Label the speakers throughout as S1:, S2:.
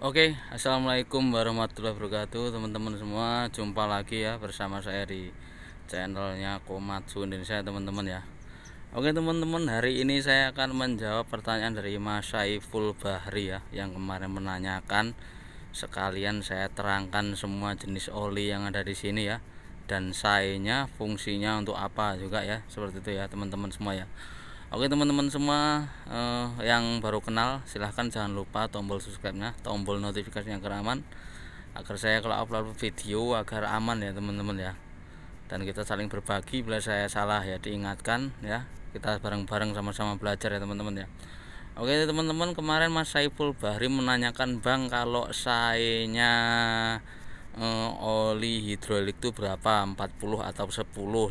S1: Oke, okay, assalamualaikum warahmatullahi wabarakatuh, teman-teman semua. Jumpa lagi ya bersama saya di channelnya Komatsu Indonesia, teman-teman ya. Oke, okay, teman-teman, hari ini saya akan menjawab pertanyaan dari Mas Saiful Bahri ya, yang kemarin menanyakan. Sekalian saya terangkan semua jenis oli yang ada di sini ya, dan sainya, fungsinya untuk apa juga ya, seperti itu ya, teman-teman semua ya. Oke teman-teman semua uh, yang baru kenal silahkan jangan lupa tombol subscribe-nya, tombol notifikasinya agar aman agar saya kalau upload video agar aman ya teman-teman ya. Dan kita saling berbagi bila saya salah ya diingatkan ya. Kita bareng-bareng sama-sama belajar ya teman-teman ya. Oke teman-teman kemarin Mas Saiful Bahri menanyakan Bang kalau sayanya uh, eh, oli hidrolik itu berapa? 40 atau 10?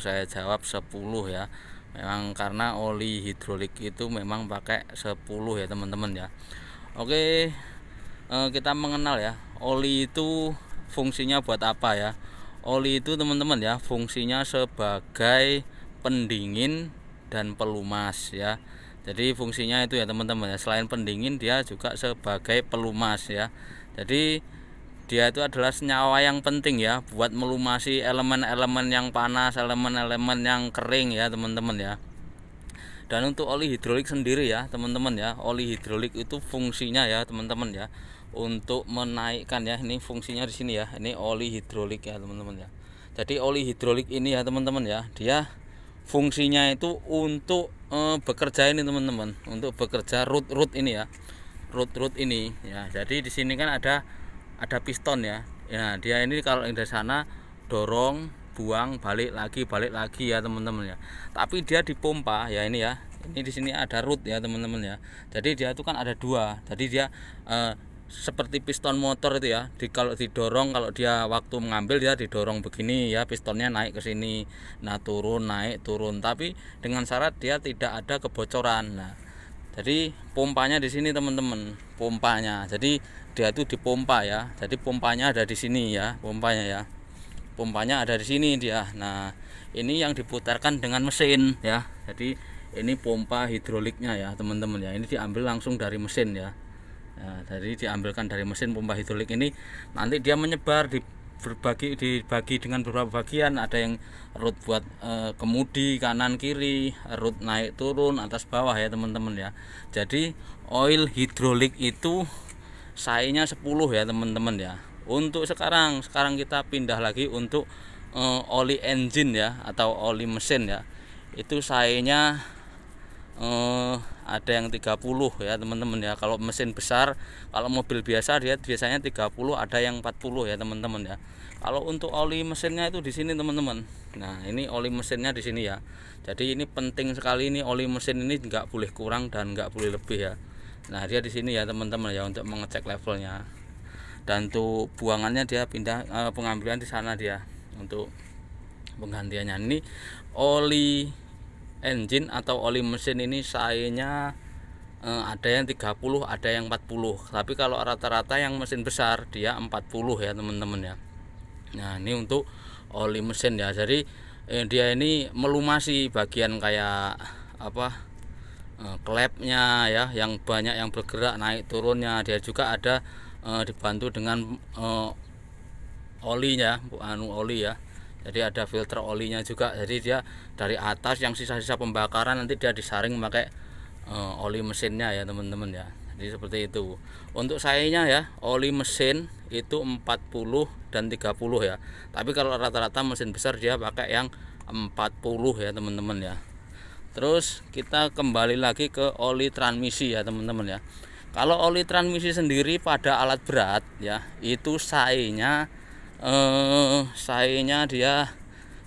S1: Saya jawab 10 ya memang karena oli hidrolik itu memang pakai 10 ya teman-teman ya oke eh, kita mengenal ya oli itu fungsinya buat apa ya oli itu teman-teman ya fungsinya sebagai pendingin dan pelumas ya jadi fungsinya itu ya teman-teman ya selain pendingin dia juga sebagai pelumas ya jadi dia itu adalah senyawa yang penting ya buat melumasi elemen-elemen yang panas, elemen-elemen yang kering ya teman-teman ya. Dan untuk oli hidrolik sendiri ya teman-teman ya, oli hidrolik itu fungsinya ya teman-teman ya untuk menaikkan ya ini fungsinya di sini ya ini oli hidrolik ya teman-teman ya jadi oli hidrolik ini ya teman-teman ya dia fungsinya itu untuk e, bekerja ini teman-teman untuk bekerja root root ini ya root root ini ya jadi di sini kan ada ada piston ya ya dia ini kalau yang dari sana dorong buang balik lagi balik lagi ya teman-teman ya tapi dia dipompa ya ini ya ini di sini ada root ya teman-teman ya jadi dia itu kan ada dua jadi dia eh, seperti piston motor itu ya di, kalau didorong kalau dia waktu mengambil dia didorong begini ya pistonnya naik ke sini nah turun naik turun tapi dengan syarat dia tidak ada kebocoran nah jadi pompanya di sini teman-teman pompanya jadi dia itu dipompa ya jadi pompanya ada di sini ya pompanya ya pompanya ada di sini dia nah ini yang diputarkan dengan mesin ya jadi ini pompa hidroliknya ya teman-teman ya ini diambil langsung dari mesin ya, ya jadi diambilkan dari mesin pompa hidrolik ini nanti dia menyebar di berbagi dibagi dengan beberapa bagian ada yang root buat e, kemudi kanan kiri root naik turun atas bawah ya teman-teman ya jadi oil hidrolik itu sainya 10 ya teman-teman ya untuk sekarang sekarang kita pindah lagi untuk e, oli engine ya atau oli mesin ya itu sainya e, eh, ada yang 30 ya teman-teman ya kalau mesin besar kalau mobil biasa dia biasanya 30 ada yang 40 ya teman-teman ya kalau untuk oli mesinnya itu di sini teman-teman nah ini oli mesinnya di sini ya jadi ini penting sekali ini oli mesin ini nggak boleh kurang dan nggak boleh lebih ya nah dia di sini ya teman-teman ya untuk mengecek levelnya dan tuh buangannya dia pindah eh, pengambilan di sana dia untuk penggantiannya ini oli engine atau oli mesin ini sayanya eh, ada yang 30 ada yang 40 tapi kalau rata-rata yang mesin besar dia 40 ya teman-teman ya nah ini untuk oli mesin ya jadi eh, dia ini melumasi bagian kayak apa eh, klepnya ya yang banyak yang bergerak naik turunnya dia juga ada eh, dibantu dengan eh, olinya anu oli ya jadi ada filter olinya juga jadi dia dari atas yang sisa-sisa pembakaran nanti dia disaring pakai uh, eh, oli mesinnya ya teman-teman ya jadi seperti itu untuk sayanya ya oli mesin itu 40 dan 30 ya tapi kalau rata-rata mesin besar dia pakai yang 40 ya teman-teman ya terus kita kembali lagi ke oli transmisi ya teman-teman ya kalau oli transmisi sendiri pada alat berat ya itu sayanya eh sayanya dia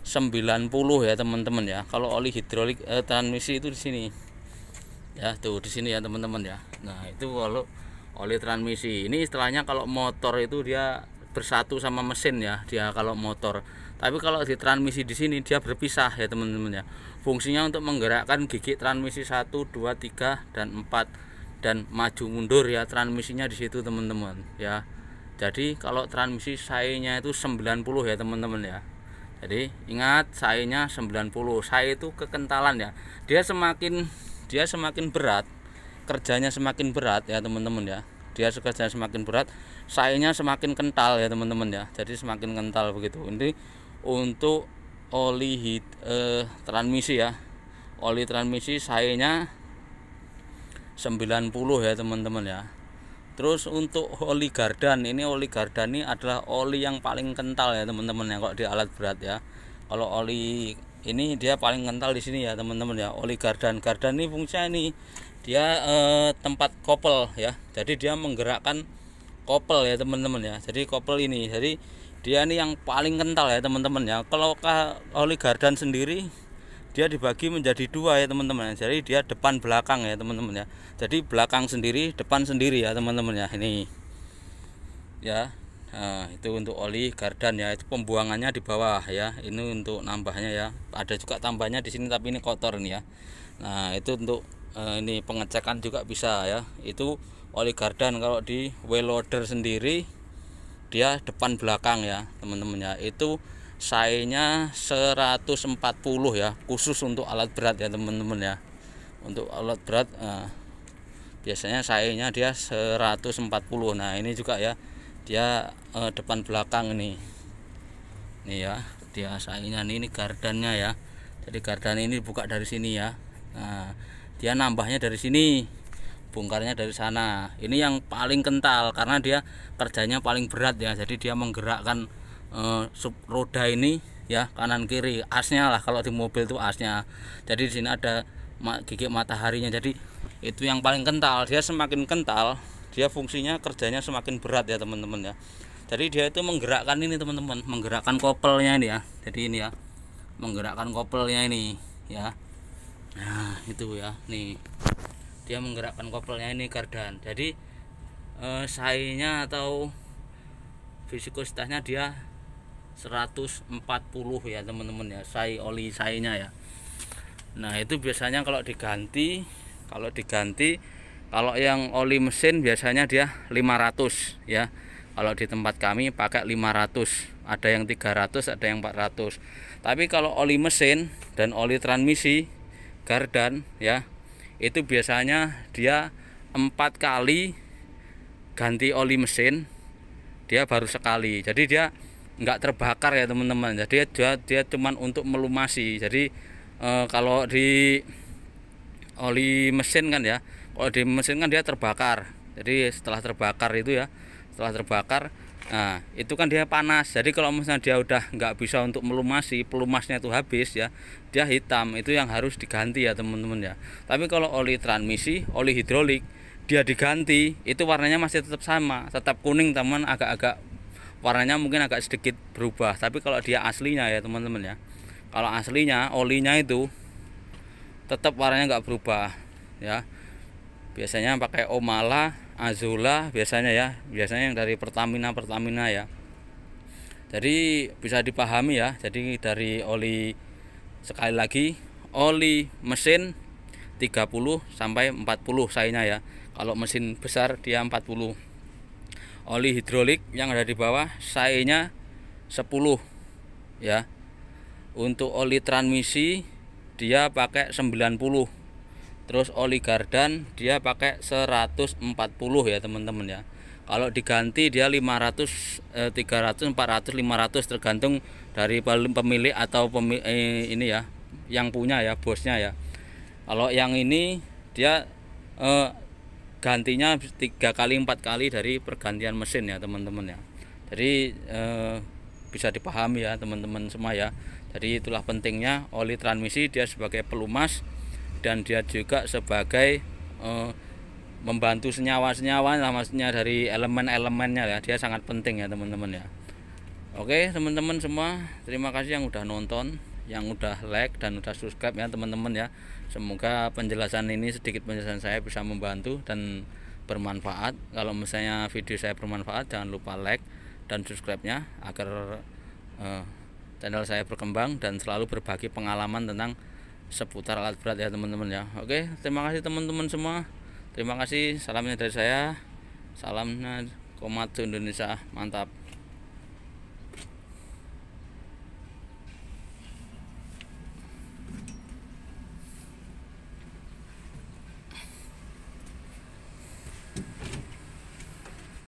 S1: 90 ya teman-teman ya kalau oli hidrolik eh, transmisi itu di sini ya tuh di sini ya teman-teman ya nah itu kalau oli transmisi ini istilahnya kalau motor itu dia bersatu sama mesin ya dia kalau motor tapi kalau di transmisi di sini dia berpisah ya teman-teman ya fungsinya untuk menggerakkan gigi transmisi 1 2 3 dan 4 dan maju mundur ya transmisinya di situ teman-teman ya jadi kalau transmisi sainya itu 90 ya teman-teman ya jadi ingat sainya 90 saya itu kekentalan ya dia semakin dia semakin berat kerjanya semakin berat ya teman-teman ya dia kerjanya semakin berat sainya semakin kental ya teman-teman ya jadi semakin kental begitu ini untuk oli hit, eh, transmisi ya oli transmisi sainya 90 ya teman-teman ya Terus untuk oli gardan, ini oli gardan ini adalah oli yang paling kental ya teman-teman ya kalau di alat berat ya. Kalau oli ini dia paling kental di sini ya teman-teman ya. Oli gardan, gardan ini fungsinya ini dia eh, tempat kopel ya. Jadi dia menggerakkan kopel ya teman-teman ya. Jadi kopel ini, jadi dia ini yang paling kental ya teman-teman ya. Kalau oli gardan sendiri dia dibagi menjadi dua ya teman-teman jadi dia depan belakang ya teman-teman ya jadi belakang sendiri depan sendiri ya teman-teman ya ini ya nah, itu untuk oli gardan ya itu pembuangannya di bawah ya ini untuk nambahnya ya ada juga tambahnya di sini tapi ini kotor nih ya nah itu untuk eh, ini pengecekan juga bisa ya itu oli gardan kalau di well loader sendiri dia depan belakang ya teman-teman ya itu sainya 140 ya khusus untuk alat berat ya teman-teman ya untuk alat berat eh, biasanya sainya dia 140 nah ini juga ya dia eh, depan belakang ini nih ya dia sainya ini, ini gardannya ya jadi gardan ini buka dari sini ya nah dia nambahnya dari sini bongkarnya dari sana ini yang paling kental karena dia kerjanya paling berat ya jadi dia menggerakkan Eh, sub roda ini ya kanan kiri asnya lah kalau di mobil tuh asnya jadi di sini ada gigi mataharinya jadi itu yang paling kental dia semakin kental dia fungsinya kerjanya semakin berat ya teman-teman ya jadi dia itu menggerakkan ini teman-teman menggerakkan kopelnya ini ya jadi ini ya menggerakkan kopelnya ini ya nah itu ya nih dia menggerakkan kopelnya ini kardan jadi eh, sainya atau fisikositasnya dia 140 ya teman-teman ya sai oli sainya ya nah itu biasanya kalau diganti kalau diganti kalau yang oli mesin biasanya dia 500 ya kalau di tempat kami pakai 500 ada yang 300 ada yang 400 tapi kalau oli mesin dan oli transmisi gardan ya itu biasanya dia empat kali ganti oli mesin dia baru sekali jadi dia nggak terbakar ya teman-teman jadi dia dia cuman untuk melumasi jadi e, kalau di oli mesin kan ya kalau di mesin kan dia terbakar jadi setelah terbakar itu ya setelah terbakar Nah, itu kan dia panas. Jadi kalau misalnya dia udah nggak bisa untuk melumasi, pelumasnya itu habis ya, dia hitam. Itu yang harus diganti ya teman-teman ya. Tapi kalau oli transmisi, oli hidrolik, dia diganti, itu warnanya masih tetap sama, tetap kuning teman agak-agak warnanya mungkin agak sedikit berubah tapi kalau dia aslinya ya teman-teman ya kalau aslinya olinya itu tetap warnanya nggak berubah ya biasanya pakai Omala Azula biasanya ya biasanya yang dari Pertamina Pertamina ya jadi bisa dipahami ya jadi dari oli sekali lagi oli mesin 30 sampai 40 sayanya ya kalau mesin besar dia 40 oli hidrolik yang ada di bawah sayanya 10 ya untuk oli transmisi dia pakai 90 terus oli gardan dia pakai 140 ya teman-teman ya kalau diganti dia 500 eh, 300 400 500 tergantung dari pemilik atau pemilik, eh, ini ya yang punya ya bosnya ya kalau yang ini dia eh, gantinya tiga kali empat kali dari pergantian mesin ya teman-teman ya jadi eh, bisa dipahami ya teman-teman semua ya jadi itulah pentingnya oli transmisi dia sebagai pelumas dan dia juga sebagai eh, membantu senyawa-senyawa maksudnya dari elemen-elemennya ya dia sangat penting ya teman-teman ya oke teman-teman semua terima kasih yang udah nonton yang udah like dan udah subscribe ya teman-teman ya semoga penjelasan ini sedikit penjelasan saya bisa membantu dan bermanfaat kalau misalnya video saya bermanfaat jangan lupa like dan subscribe nya agar uh, channel saya berkembang dan selalu berbagi pengalaman tentang seputar alat berat ya teman-teman ya oke terima kasih teman-teman semua terima kasih salamnya dari saya salamnya eh, Komatsu Indonesia mantap